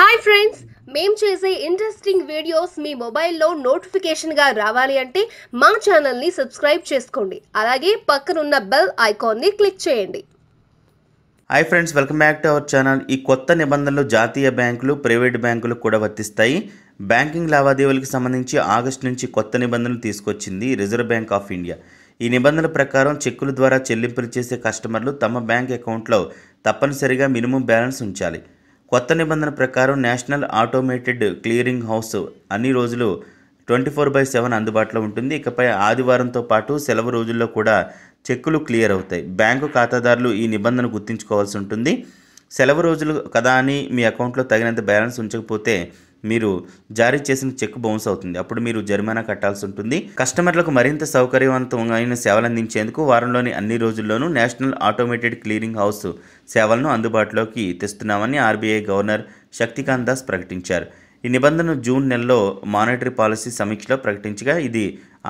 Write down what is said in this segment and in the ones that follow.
hi friends మేము చేసే interesting videos మీ మొబైల్లో నోటిఫికేషన్గా రావాలి అంటే మా ఛానల్ని సబ్స్క్రైబ్ చేసుకోండి అలాగే పక్కనున్న బెల్ ఐకాన్ని క్లిక్ చేయండి hi friends welcome back to our channel ఈ కొత్త నిబంధనలు జాతీయ బ్యాంకులు ప్రైవేట్ బ్యాంకులు కూడా వర్తిస్తాయి బ్యాంకింగ్ లావాదేవీలకు సంబంధించి ఆగస్టు నుంచి కొత్త నిబంధనలు తీసుకొచ్చింది రిజర్వ్ బ్యాంక్ ఆఫ్ ఇండియా ఈ నిబంధనల ప్రకారం చెక్కుల ద్వారా చెల్లింపులు చేసే కస్టమర్లు తమ బ్యాంక్ అకౌంట్లో తప్పనిసరిగా మినిమం బ్యాలెన్స్ ఉంచాలి కొత్త నిబంధన ప్రకారం నేషనల్ ఆటోమేటెడ్ క్లియరింగ్ హౌస్ అన్ని రోజులు ట్వంటీ ఫోర్ బై సెవెన్ అందుబాటులో ఉంటుంది ఇకపై ఆదివారంతో పాటు సెలవు రోజుల్లో కూడా చెక్కులు క్లియర్ అవుతాయి బ్యాంకు ఖాతాదారులు ఈ నిబంధన గుర్తుంచుకోవాల్సి ఉంటుంది సెలవు రోజులు కదా అని మీ అకౌంట్లో తగినంత బ్యాలెన్స్ ఉంచకపోతే మీరు జారీ చేసిన చెక్ బౌన్స్ అవుతుంది అప్పుడు మీరు జరిమానా కట్టాల్సి ఉంటుంది కస్టమర్లకు మరింత సౌకర్యవంతమైన సేవలు అందించేందుకు వారంలోని అన్ని రోజుల్లోనూ నేషనల్ ఆటోమేటెడ్ క్లియరింగ్ హౌస్ సేవలను అందుబాటులోకి తెస్తున్నామని ఆర్బీఐ గవర్నర్ శక్తికాంత్ దాస్ ప్రకటించారు ఈ నిబంధనను జూన్ నెలలో మానిటరీ పాలసీ సమీక్షలో ప్రకటించగా ఇది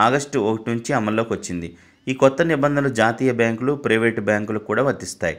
ఆగస్టు ఒకటి నుంచి అమల్లోకి వచ్చింది ఈ కొత్త నిబంధనలు జాతీయ బ్యాంకులు ప్రైవేటు బ్యాంకులు కూడా వర్తిస్తాయి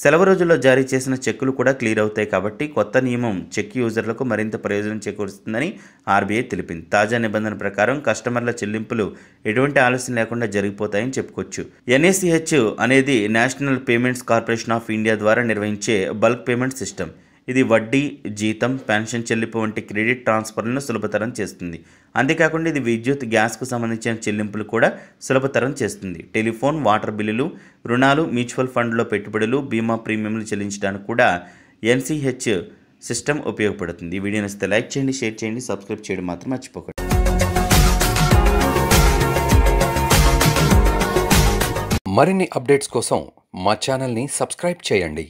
సెలవు రోజుల్లో జారీ చేసిన చెక్కులు కూడా క్లియర్ అవుతాయి కాబట్టి కొత్త నియమం చెక్ యూజర్లకు మరింత ప్రయోజనం చేకూరుస్తుందని ఆర్బీఐ తెలిపింది తాజా నిబంధన ప్రకారం కస్టమర్ల చెల్లింపులు ఎటువంటి ఆలస్యం లేకుండా జరిగిపోతాయని చెప్పుకోవచ్చు ఎన్ఏసిహెచ్ అనేది national payments corporation of India ద్వారా నిర్వహించే బల్క్ పేమెంట్ సిస్టమ్ ఇది వడ్డీ జీతం పెన్షన్ చెల్లింపు వంటి క్రెడిట్ ట్రాన్స్ఫర్లను సులభతరం చేస్తుంది అంతేకాకుండా ఇది విద్యుత్ గ్యాస్కు సంబంధించిన చెల్లింపులు కూడా సులభతరం చేస్తుంది టెలిఫోన్ వాటర్ బిల్లులు రుణాలు మ్యూచువల్ ఫండ్లో పెట్టుబడులు బీమా ప్రీమియంలు చెల్లించడానికి కూడా ఎన్సీహెచ్ సిస్టమ్ ఉపయోగపడుతుంది ఈ వీడియో నచ్చితే లైక్ చేయండి షేర్ చేయండి సబ్స్క్రైబ్ చేయడం మాత్రం మర్చిపోకండి మరిన్ని అప్డేట్స్ కోసం మా ఛానల్ని సబ్స్క్రైబ్ చేయండి